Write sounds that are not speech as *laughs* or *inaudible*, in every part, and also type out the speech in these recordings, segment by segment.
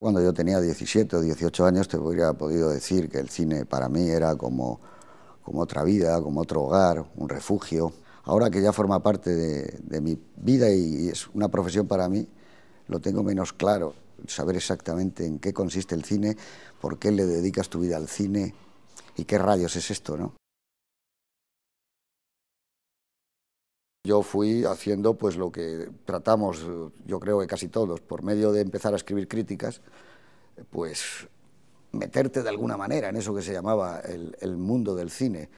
Cuando yo tenía 17 o 18 años te hubiera podido decir que el cine para mí era como, como otra vida, como otro hogar, un refugio. Ahora que ya forma parte de, de mi vida y es una profesión para mí, lo tengo menos claro. Saber exactamente en qué consiste el cine, por qué le dedicas tu vida al cine y qué rayos es esto, ¿no? Yo fui haciendo pues lo que tratamos, yo creo que casi todos, por medio de empezar a escribir críticas, pues meterte de alguna manera en eso que se llamaba el, el mundo del cine.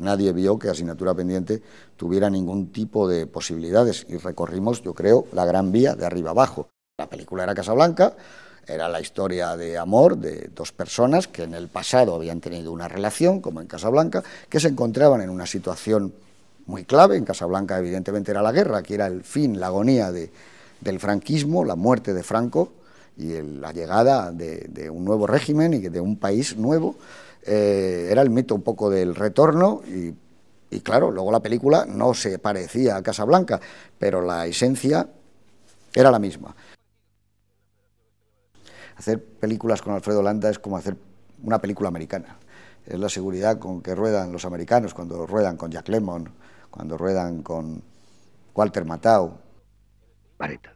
Nadie vio que asignatura pendiente tuviera ningún tipo de posibilidades y recorrimos, yo creo, la gran vía de arriba abajo. La película era Casablanca, era la historia de amor de dos personas que en el pasado habían tenido una relación, como en Casablanca, que se encontraban en una situación muy clave. En Casablanca, evidentemente, era la guerra, que era el fin, la agonía de, del franquismo, la muerte de Franco y la llegada de, un nuevo régimen y de un país nuevo. Eh, era el mito un poco del retorno y, y, claro, luego la película no se parecía a Casablanca, pero la esencia era la misma. Hacer películas con Alfredo Landa es como hacer una película americana. Es la seguridad con que ruedan los americanos cuando ruedan con Jack Lemmon, cuando ruedan con Walter Matao. Vareta,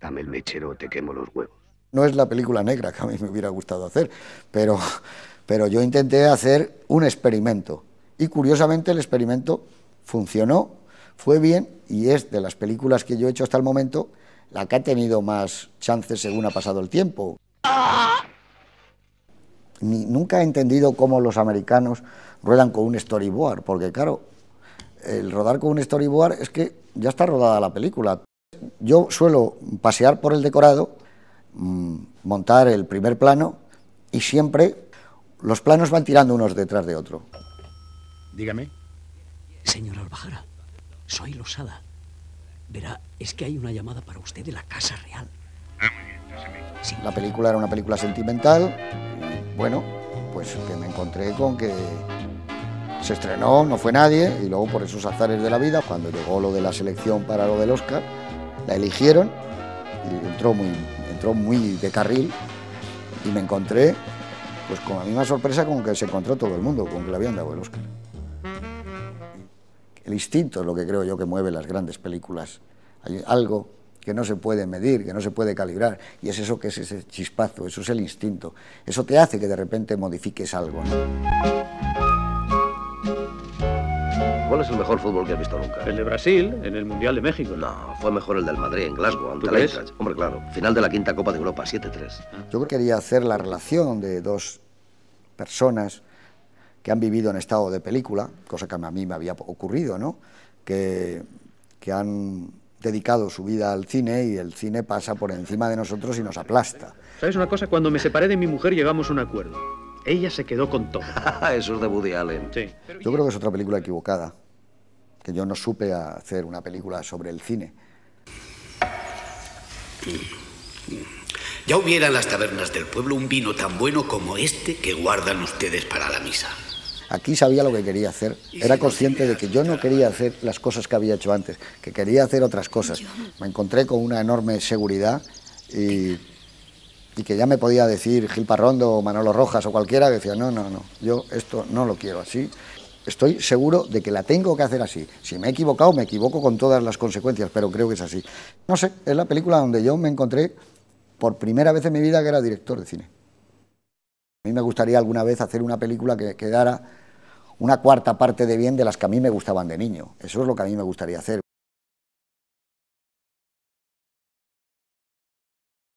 dame el mechero te quemo los huevos. No es la película negra que a mí me hubiera gustado hacer, pero, pero yo intenté hacer un experimento. Y curiosamente el experimento funcionó, fue bien y es de las películas que yo he hecho hasta el momento la que ha tenido más chances según ha pasado el tiempo. ¡Ah! nunca he entendido cómo los americanos ruedan con un storyboard, porque claro, el rodar con un storyboard es que ya está rodada la película. Yo suelo pasear por el decorado, mm, montar el primer plano y siempre los planos van tirando unos detrás de otro. Dígame. Señora Albajara, soy Losada. Verá, es que hay una llamada para usted de la Casa Real. Ah, sí. La película era una película sentimental, bueno, pues que me encontré con que se estrenó, no fue nadie, y luego por esos azares de la vida, cuando llegó lo de la selección para lo del Oscar, la eligieron y entró muy, entró muy de carril y me encontré, pues con la misma sorpresa con que se encontró todo el mundo, con que le habían dado el Oscar. El instinto es lo que creo yo que mueve las grandes películas. Hay algo que no se puede medir, que no se puede calibrar, y es eso que es ese chispazo, eso es el instinto, eso te hace que de repente modifiques algo. ¿Cuál es el mejor fútbol que has visto nunca? El de Brasil, en el Mundial de México. No, fue mejor el del Madrid, en Glasgow, ante el Hombre, claro, final de la quinta Copa de Europa, 7-3. Yo quería hacer la relación de dos personas que han vivido en estado de película, cosa que a mí me había ocurrido, ¿no? Que, que han dedicado su vida al cine y el cine pasa por encima de nosotros y nos aplasta. ¿Sabes una cosa? Cuando me separé de mi mujer llegamos a un acuerdo. Ella se quedó con todo. *laughs* Ah, eso es de Woody Allen. Yo creo que es otra película equivocada, que yo no supe hacer una película sobre el cine. Ya hubiera en las tabernas del pueblo un vino tan bueno como este que guardan ustedes para la misa. Aquí sabía lo que quería hacer, era consciente de que yo no quería hacer las cosas que había hecho antes, que quería hacer otras cosas. Me encontré con una enorme seguridad y, que ya me podía decir Gil Parrondo o Manolo Rojas o cualquiera, decía, no, no, no, yo esto no lo quiero así. Estoy seguro de que la tengo que hacer así. Si me he equivocado, me equivoco con todas las consecuencias, pero creo que es así. No sé, es la película donde yo me encontré por primera vez en mi vida que era director de cine. A mí me gustaría alguna vez hacer una película que quedara una cuarta parte de bien de las que a mí me gustaban de niño. Eso es lo que a mí me gustaría hacer.